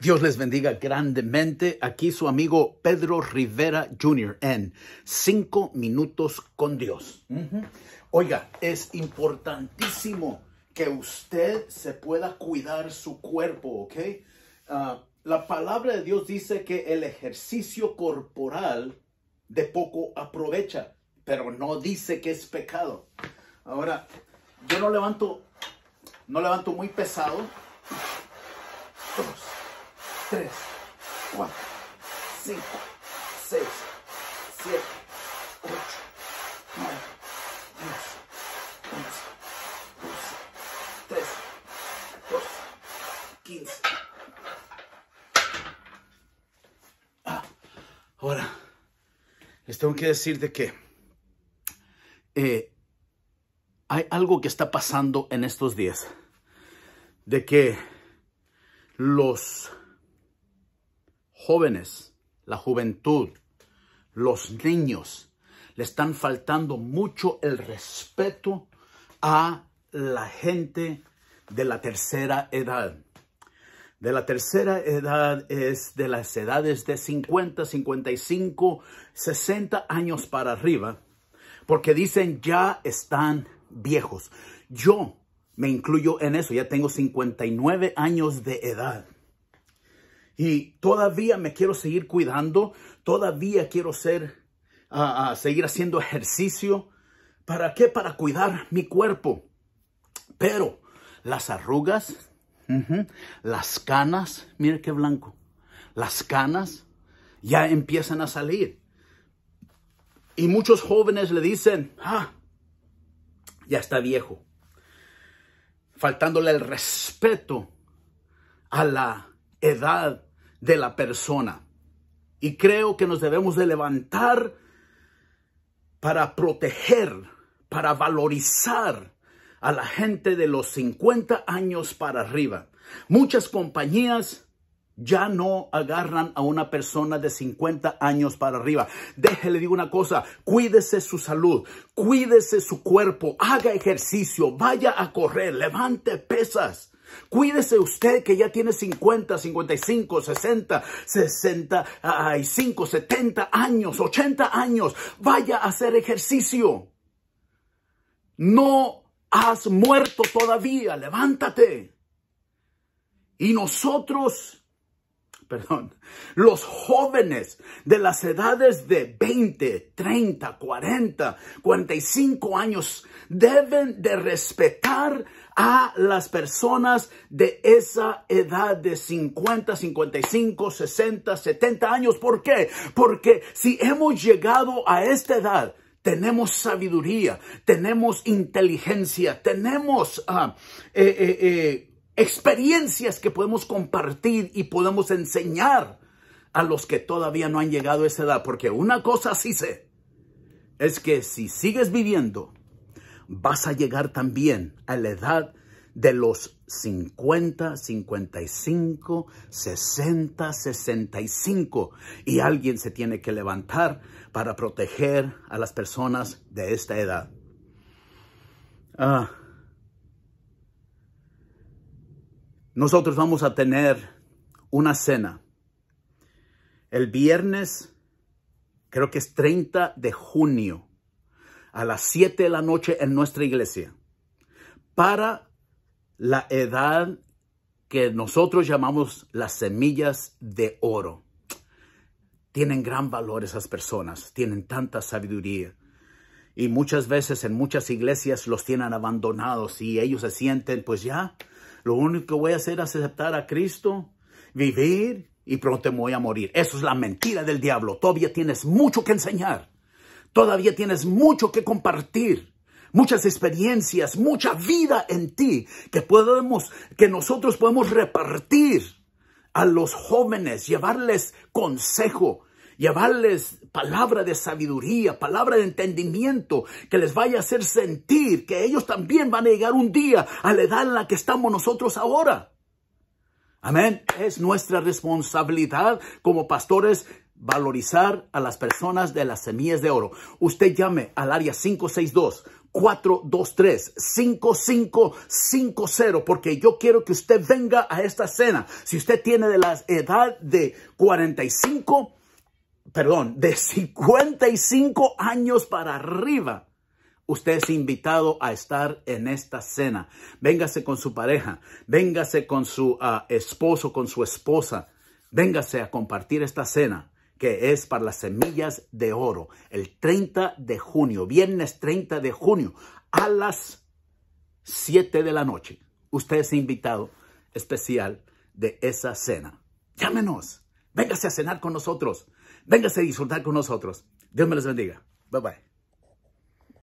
Dios les bendiga grandemente. Aquí su amigo Pedro Rivera Jr. en Cinco Minutos con Dios. Oiga, es importantísimo que usted se pueda cuidar su cuerpo, ¿ok? Ah, la palabra de Dios dice que el ejercicio corporal de poco aprovecha, pero no dice que es pecado. Ahora, yo no levanto, no levanto muy pesado. 3, 4, 5, 6, 7, 8, nueve, 10, 11, 12, 13, 14, 15. ahora, les tengo que decir de que eh, hay algo que está pasando en estos días. De que los jóvenes, la juventud, los niños, le están faltando mucho el respeto a la gente de la tercera edad. De la tercera edad es de las edades de 50, 55, 60 años para arriba, porque dicen ya están viejos. Yo me incluyo en eso, ya tengo 59 años de edad y todavía me quiero seguir cuidando, todavía quiero ser, seguir haciendo ejercicio. ¿Para qué? Para cuidar mi cuerpo. Pero las arrugas, las canas, mire qué blanco, las canas ya empiezan a salir. Y muchos jóvenes le dicen, ah, ya está viejo, faltándole el respeto a la edad de la persona. Y creo que nos debemos de levantar para proteger, para valorizar a la gente de los 50 años para arriba. Muchas compañías ya no agarran a una persona de 50 años para arriba. Déjele digo una cosa, cuídese su salud, cuídese su cuerpo, haga ejercicio, vaya a correr, levante pesas. Cuídese usted que ya tiene 50, 55, 60, 65, 70 años, 80 años. Vaya a hacer ejercicio. No has muerto todavía, levántate. Y nosotros, perdón, los jóvenes de las edades de 20, 30, 40, 45 años deben de respetar a las personas de esa edad de 50, 55, 60, 70 años. ¿Por qué? Porque si hemos llegado a esta edad, tenemos sabiduría, tenemos inteligencia, tenemos ah, eh, eh, eh, experiencias que podemos compartir y podemos enseñar a los que todavía no han llegado a esa edad. Porque una cosa sí sé, es que si sigues viviendo vas a llegar también a la edad de los 50, 55, 60, 65. Y alguien se tiene que levantar para proteger a las personas de esta edad. Ah. Nosotros vamos a tener una cena. El viernes, creo que es 30 de junio a las 7 de la noche en nuestra iglesia para la edad que nosotros llamamos las semillas de oro. Tienen gran valor esas personas, tienen tanta sabiduría. Y muchas veces en muchas iglesias los tienen abandonados y ellos se sienten, pues ya, lo único que voy a hacer es aceptar a Cristo, vivir y pronto me voy a morir. Eso es la mentira del diablo. Todavía tienes mucho que enseñar. Todavía tienes mucho que compartir, muchas experiencias, mucha vida en ti que podemos, que nosotros podemos repartir a los jóvenes, llevarles consejo, llevarles palabra de sabiduría, palabra de entendimiento, que les vaya a hacer sentir que ellos también van a llegar un día a la edad en la que estamos nosotros ahora. Amén. Es nuestra responsabilidad como pastores valorizar a las personas de las semillas de oro. Usted llame al área 562. 423-5550, porque yo quiero que usted venga a esta cena. Si usted tiene de la edad de 45, perdón, de 55 años para arriba, Usted es invitado a estar en esta cena. Véngase con su pareja, véngase con su ah, esposo, con su esposa. Véngase a compartir esta cena que es para las semillas de oro, el 30 de junio, viernes 30 de junio, a las 7 de la noche. Usted es invitado especial de esa cena. Llámenos, véngase a cenar con nosotros, véngase a disfrutar con nosotros. Dios me los bendiga. Bye bye.